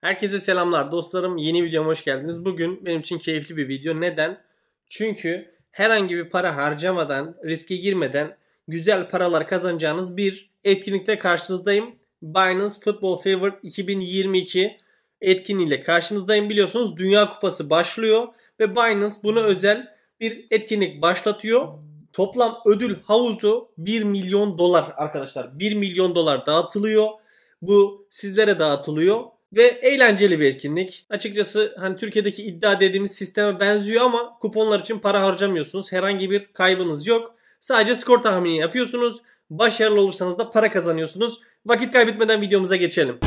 Herkese selamlar dostlarım. Yeni videoma hoş geldiniz. Bugün benim için keyifli bir video. Neden? Çünkü herhangi bir para harcamadan, riske girmeden güzel paralar kazanacağınız bir etkinlikte karşınızdayım. Binance Football Fever 2022 etkinliğiyle karşınızdayım. Biliyorsunuz Dünya Kupası başlıyor ve Binance buna özel bir etkinlik başlatıyor. Toplam ödül havuzu 1 milyon dolar arkadaşlar. 1 milyon dolar dağıtılıyor. Bu sizlere dağıtılıyor ve eğlenceli bir etkinlik. Açıkçası hani Türkiye'deki iddia dediğimiz sisteme benziyor ama kuponlar için para harcamıyorsunuz. Herhangi bir kaybınız yok. Sadece skor tahmini yapıyorsunuz. Başarılı olursanız da para kazanıyorsunuz. Vakit kaybetmeden videomuza geçelim.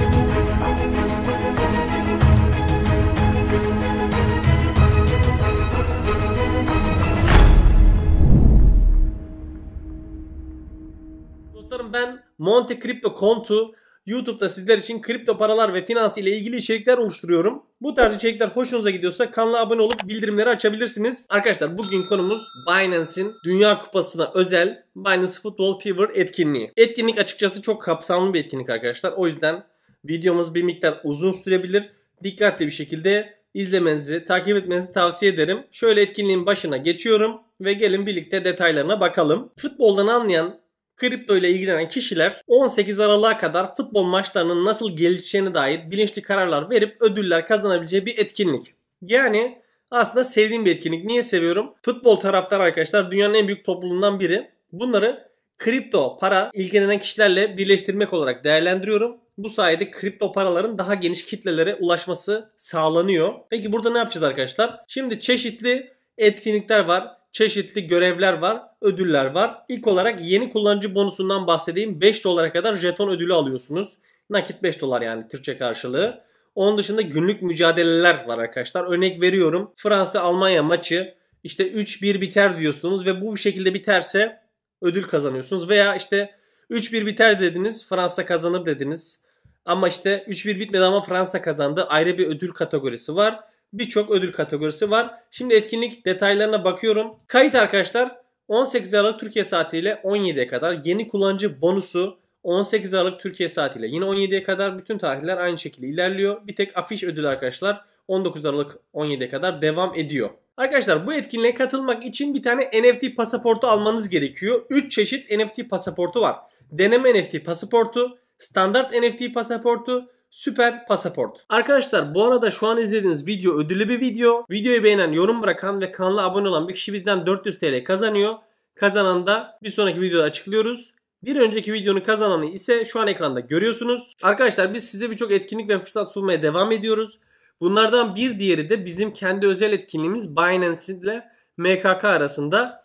Dostlarım ben Monte Crypto Kontu YouTube'da sizler için kripto paralar ve finans ile ilgili içerikler oluşturuyorum. Bu tarz içerikler hoşunuza gidiyorsa kanala abone olup bildirimleri açabilirsiniz. Arkadaşlar bugün konumuz Binance'in Dünya Kupası'na özel Binance Football Fever etkinliği. Etkinlik açıkçası çok kapsamlı bir etkinlik arkadaşlar. O yüzden videomuz bir miktar uzun sürebilir. Dikkatli bir şekilde izlemenizi, takip etmenizi tavsiye ederim. Şöyle etkinliğin başına geçiyorum ve gelin birlikte detaylarına bakalım. Futboldan anlayan kripto ile ilgilenen kişiler 18 Aralık'a kadar futbol maçlarının nasıl gelişeceğine dair bilinçli kararlar verip ödüller kazanabileceği bir etkinlik. Yani aslında sevdiğim bir etkinlik. Niye seviyorum? Futbol taraftar arkadaşlar dünyanın en büyük topluluğundan biri. Bunları kripto para ilgilenen kişilerle birleştirmek olarak değerlendiriyorum. Bu sayede kripto paraların daha geniş kitlelere ulaşması sağlanıyor. Peki burada ne yapacağız arkadaşlar? Şimdi çeşitli etkinlikler var çeşitli görevler var, ödüller var. İlk olarak yeni kullanıcı bonusundan bahsedeyim. 5 dolara kadar jeton ödülü alıyorsunuz. Nakit 5 dolar yani Türkçe karşılığı. Onun dışında günlük mücadeleler var arkadaşlar. Örnek veriyorum Fransa Almanya maçı işte 3-1 biter diyorsunuz ve bu şekilde biterse ödül kazanıyorsunuz. Veya işte 3-1 biter dediniz Fransa kazanır dediniz. Ama işte 3-1 bitmedi ama Fransa kazandı. Ayrı bir ödül kategorisi var birçok ödül kategorisi var. Şimdi etkinlik detaylarına bakıyorum. Kayıt arkadaşlar 18 Aralık Türkiye saatiyle 17'ye kadar yeni kullanıcı bonusu 18 Aralık Türkiye saatiyle yine 17'ye kadar bütün tarihler aynı şekilde ilerliyor. Bir tek afiş ödülü arkadaşlar 19 Aralık 17'ye kadar devam ediyor. Arkadaşlar bu etkinliğe katılmak için bir tane NFT pasaportu almanız gerekiyor. 3 çeşit NFT pasaportu var. Deneme NFT pasaportu, standart NFT pasaportu, süper pasaport. Arkadaşlar bu arada şu an izlediğiniz video ödüllü bir video. Videoyu beğenen, yorum bırakan ve kanala abone olan bir kişi bizden 400 TL kazanıyor. Kazanan da bir sonraki videoda açıklıyoruz. Bir önceki videonun kazananı ise şu an ekranda görüyorsunuz. Arkadaşlar biz size birçok etkinlik ve fırsat sunmaya devam ediyoruz. Bunlardan bir diğeri de bizim kendi özel etkinliğimiz Binance ile MKK arasında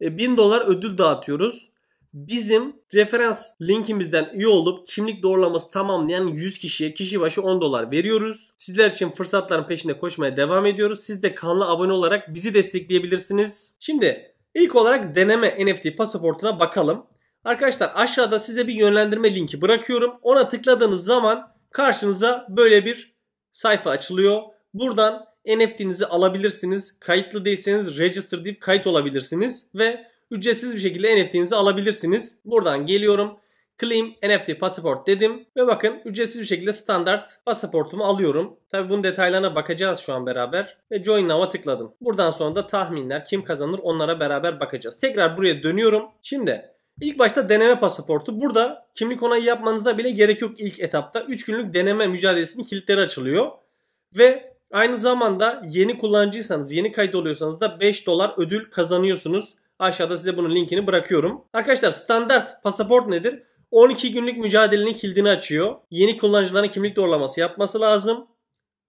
1000 e, dolar ödül dağıtıyoruz bizim referans linkimizden üye olup kimlik doğrulaması tamamlayan 100 kişiye kişi başı 10 dolar veriyoruz. Sizler için fırsatların peşinde koşmaya devam ediyoruz. Siz de kanala abone olarak bizi destekleyebilirsiniz. Şimdi ilk olarak deneme NFT pasaportuna bakalım. Arkadaşlar aşağıda size bir yönlendirme linki bırakıyorum. Ona tıkladığınız zaman karşınıza böyle bir sayfa açılıyor. Buradan NFT'nizi alabilirsiniz. Kayıtlı değilseniz register deyip kayıt olabilirsiniz ve ücretsiz bir şekilde NFT'nizi alabilirsiniz. Buradan geliyorum. Claim NFT pasaport dedim ve bakın ücretsiz bir şekilde standart pasaportumu alıyorum. Tabi bunun detaylarına bakacağız şu an beraber ve Join Now'a tıkladım. Buradan sonra da tahminler kim kazanır onlara beraber bakacağız. Tekrar buraya dönüyorum. Şimdi ilk başta deneme pasaportu. Burada kimlik onayı yapmanıza bile gerek yok ilk etapta. 3 günlük deneme mücadelesinin kilitleri açılıyor. Ve aynı zamanda yeni kullanıcıysanız, yeni kayıt oluyorsanız da 5 dolar ödül kazanıyorsunuz. Aşağıda size bunun linkini bırakıyorum. Arkadaşlar standart pasaport nedir? 12 günlük mücadelenin kilidini açıyor. Yeni kullanıcıların kimlik doğrulaması yapması lazım.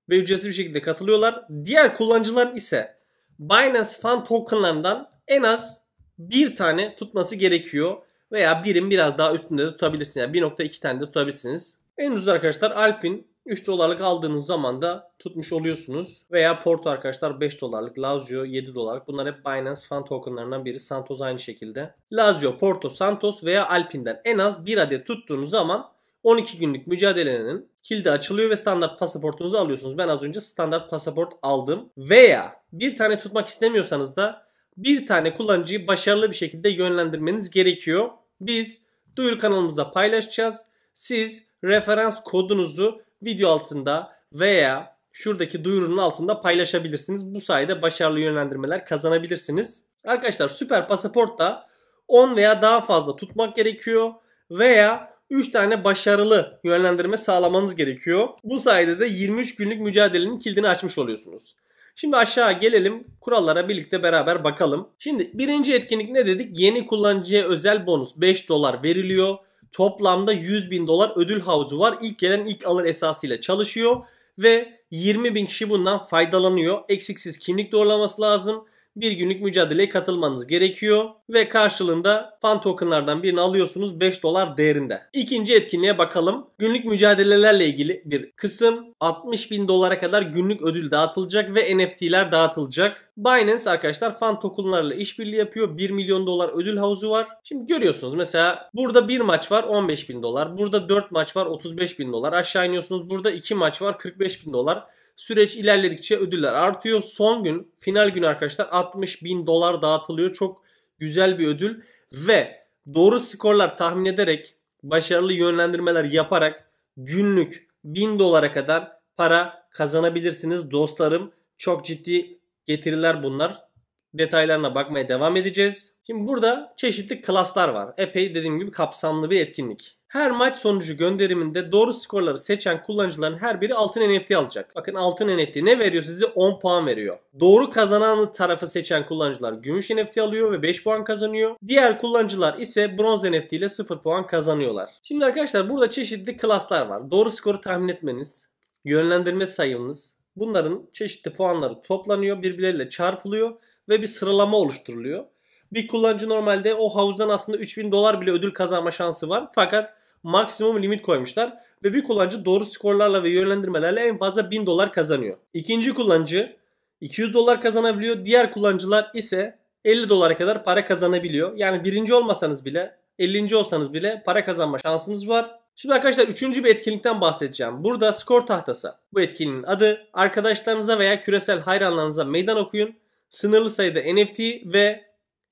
Ve ücretsiz bir şekilde katılıyorlar. Diğer kullanıcıların ise Binance Fan tokenlarından en az bir tane tutması gerekiyor. Veya birin biraz daha üstünde de tutabilirsiniz. Yani 1.2 tane de tutabilirsiniz. En ucuz arkadaşlar Alpin 3 dolarlık aldığınız zaman da tutmuş oluyorsunuz. Veya Porto arkadaşlar 5 dolarlık, Lazio 7 dolarlık. Bunlar hep Binance fan tokenlarından biri. Santos aynı şekilde. Lazio, Porto, Santos veya Alpin'den en az 1 adet tuttuğunuz zaman 12 günlük mücadelenin kilidi açılıyor ve standart pasaportunuzu alıyorsunuz. Ben az önce standart pasaport aldım. Veya bir tane tutmak istemiyorsanız da bir tane kullanıcıyı başarılı bir şekilde yönlendirmeniz gerekiyor. Biz duyur kanalımızda paylaşacağız. Siz referans kodunuzu video altında veya şuradaki duyurunun altında paylaşabilirsiniz. Bu sayede başarılı yönlendirmeler kazanabilirsiniz. Arkadaşlar süper pasaportta 10 veya daha fazla tutmak gerekiyor veya 3 tane başarılı yönlendirme sağlamanız gerekiyor. Bu sayede de 23 günlük mücadelenin kilidini açmış oluyorsunuz. Şimdi aşağı gelelim kurallara birlikte beraber bakalım. Şimdi birinci etkinlik ne dedik? Yeni kullanıcıya özel bonus 5 dolar veriliyor. Toplamda 100 bin dolar ödül havucu var. İlk gelen ilk alır esasıyla çalışıyor. Ve 20 bin kişi bundan faydalanıyor. Eksiksiz kimlik doğrulaması lazım bir günlük mücadeleye katılmanız gerekiyor ve karşılığında fan tokenlardan birini alıyorsunuz 5 dolar değerinde. İkinci etkinliğe bakalım. Günlük mücadelelerle ilgili bir kısım 60 bin dolara kadar günlük ödül dağıtılacak ve NFT'ler dağıtılacak. Binance arkadaşlar fan tokenlarla işbirliği yapıyor. 1 milyon dolar ödül havuzu var. Şimdi görüyorsunuz mesela burada bir maç var 15 bin dolar. Burada 4 maç var 35 bin dolar. Aşağı iniyorsunuz burada 2 maç var 45 bin dolar. Süreç ilerledikçe ödüller artıyor. Son gün final gün arkadaşlar 60 bin dolar dağıtılıyor. Çok güzel bir ödül ve doğru skorlar tahmin ederek başarılı yönlendirmeler yaparak günlük 1000 dolara kadar para kazanabilirsiniz dostlarım. Çok ciddi getiriler bunlar. Detaylarına bakmaya devam edeceğiz. Şimdi burada çeşitli klaslar var. Epey dediğim gibi kapsamlı bir etkinlik. Her maç sonucu gönderiminde doğru skorları seçen kullanıcıların her biri altın NFT alacak. Bakın altın NFT ne veriyor size? 10 puan veriyor. Doğru kazanan tarafı seçen kullanıcılar gümüş NFT alıyor ve 5 puan kazanıyor. Diğer kullanıcılar ise bronz NFT ile 0 puan kazanıyorlar. Şimdi arkadaşlar burada çeşitli klaslar var. Doğru skoru tahmin etmeniz, yönlendirme sayımınız, bunların çeşitli puanları toplanıyor, birbirleriyle çarpılıyor ve bir sıralama oluşturuluyor. Bir kullanıcı normalde o havuzdan aslında 3000 dolar bile ödül kazanma şansı var. Fakat maksimum limit koymuşlar ve bir kullanıcı doğru skorlarla ve yönlendirmelerle en fazla 1000 dolar kazanıyor. İkinci kullanıcı 200 dolar kazanabiliyor. Diğer kullanıcılar ise 50 dolara kadar para kazanabiliyor. Yani birinci olmasanız bile 50. olsanız bile para kazanma şansınız var. Şimdi arkadaşlar üçüncü bir etkinlikten bahsedeceğim. Burada skor tahtası. Bu etkinliğin adı arkadaşlarınıza veya küresel hayranlarınıza meydan okuyun. Sınırlı sayıda NFT ve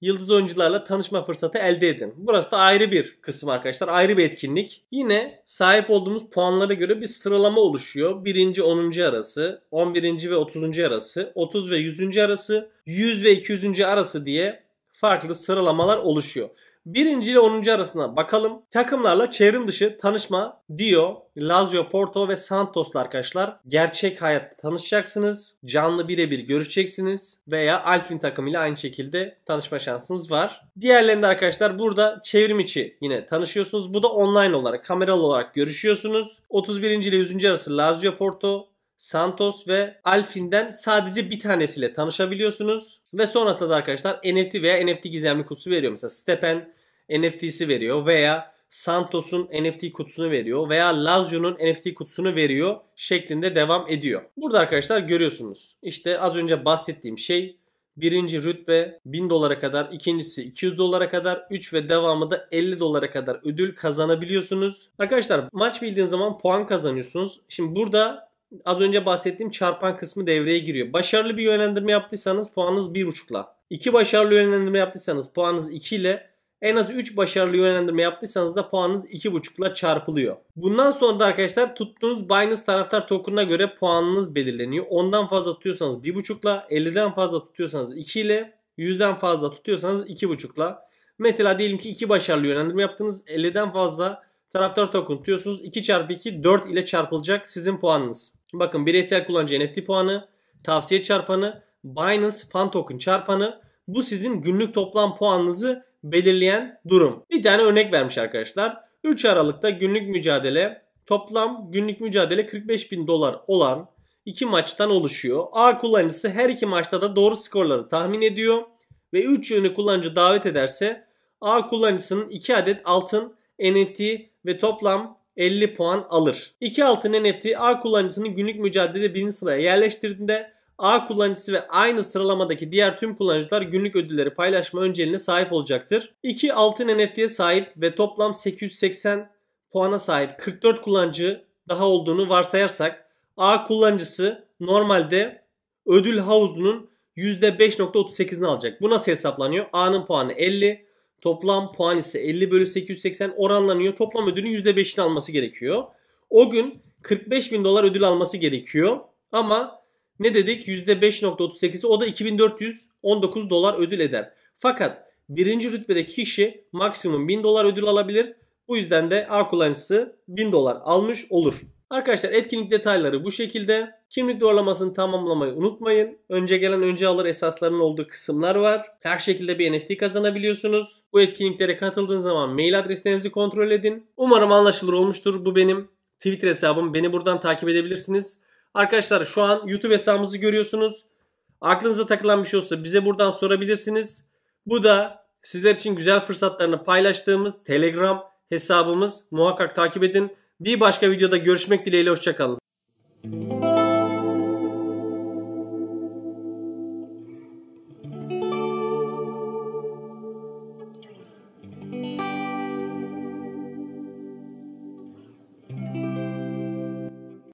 yıldız oyuncularla tanışma fırsatı elde edin. Burası da ayrı bir kısım arkadaşlar. Ayrı bir etkinlik. Yine sahip olduğumuz puanlara göre bir sıralama oluşuyor. 1. 10. arası, 11. ve 30. arası, 30 ve 100. arası, 100 ve 200. arası diye farklı sıralamalar oluşuyor. 1. ile 10. arasına bakalım. Takımlarla çevrim dışı tanışma Dio, Lazio Porto ve Santos'la arkadaşlar gerçek hayatta tanışacaksınız. Canlı birebir görüşeceksiniz veya Alfin takımıyla aynı şekilde tanışma şansınız var. Diğerlerinde arkadaşlar burada çevrim içi yine tanışıyorsunuz. Bu da online olarak kameralı olarak görüşüyorsunuz. 31. ile 100. arası Lazio Porto, Santos ve Alfin'den sadece bir tanesiyle tanışabiliyorsunuz. Ve sonrasında da arkadaşlar NFT veya NFT gizemli kutusu veriyor. Mesela Stepen NFT'si veriyor veya Santos'un NFT kutusunu veriyor veya Lazio'nun NFT kutusunu veriyor şeklinde devam ediyor. Burada arkadaşlar görüyorsunuz. İşte az önce bahsettiğim şey Birinci rütbe 1000 dolara kadar, ikincisi 200 dolara kadar, 3 ve devamı da 50 dolara kadar ödül kazanabiliyorsunuz. Arkadaşlar maç bildiğiniz zaman puan kazanıyorsunuz. Şimdi burada az önce bahsettiğim çarpan kısmı devreye giriyor. Başarılı bir yönlendirme yaptıysanız puanınız 1.5'la. 2 başarılı yönlendirme yaptıysanız puanınız 2 ile en az 3 başarılı yönlendirme yaptıysanız da puanınız 2.5 ile çarpılıyor. Bundan sonra da arkadaşlar tuttuğunuz Binance taraftar token'ına göre puanınız belirleniyor. Ondan fazla tutuyorsanız 1.5 ile, 50'den fazla tutuyorsanız 2 ile, 100'den fazla tutuyorsanız 2.5 ile. Mesela diyelim ki 2 başarılı yönlendirme yaptınız. 50'den fazla taraftar token tutuyorsunuz. 2 çarpı 2 4 ile çarpılacak sizin puanınız. Bakın bireysel kullanıcı NFT puanı, tavsiye çarpanı, Binance fan token çarpanı bu sizin günlük toplam puanınızı belirleyen durum. Bir tane örnek vermiş arkadaşlar. 3 Aralık'ta günlük mücadele toplam günlük mücadele 45 bin dolar olan 2 maçtan oluşuyor. A kullanıcısı her iki maçta da doğru skorları tahmin ediyor ve 3 yönü kullanıcı davet ederse A kullanıcısının 2 adet altın NFT ve toplam 50 puan alır. 2 altın NFT A kullanıcısını günlük mücadelede birinci sıraya yerleştirdiğinde A kullanıcısı ve aynı sıralamadaki diğer tüm kullanıcılar günlük ödülleri paylaşma önceliğine sahip olacaktır. 2 altın NFT'ye sahip ve toplam 880 puana sahip 44 kullanıcı daha olduğunu varsayarsak A kullanıcısı normalde ödül havuzunun %5.38'ini alacak. Bu nasıl hesaplanıyor? A'nın puanı 50, Toplam puan ise 50 bölü 880 oranlanıyor. Toplam ödülün %5'ini alması gerekiyor. O gün 45 bin dolar ödül alması gerekiyor. Ama ne dedik? %5.38'i o da 2419 dolar ödül eder. Fakat birinci rütbedeki kişi maksimum 1000 dolar ödül alabilir. Bu yüzden de A kullanıcısı 1000 dolar almış olur. Arkadaşlar etkinlik detayları bu şekilde. Kimlik doğrulamasını tamamlamayı unutmayın. Önce gelen önce alır esasların olduğu kısımlar var. Her şekilde bir NFT kazanabiliyorsunuz. Bu etkinliklere katıldığınız zaman mail adresinizi kontrol edin. Umarım anlaşılır olmuştur. Bu benim Twitter hesabım. Beni buradan takip edebilirsiniz. Arkadaşlar şu an YouTube hesabımızı görüyorsunuz. Aklınıza takılan bir şey olsa bize buradan sorabilirsiniz. Bu da sizler için güzel fırsatlarını paylaştığımız Telegram hesabımız. Muhakkak takip edin. Bir başka videoda görüşmek dileğiyle hoşçakalın.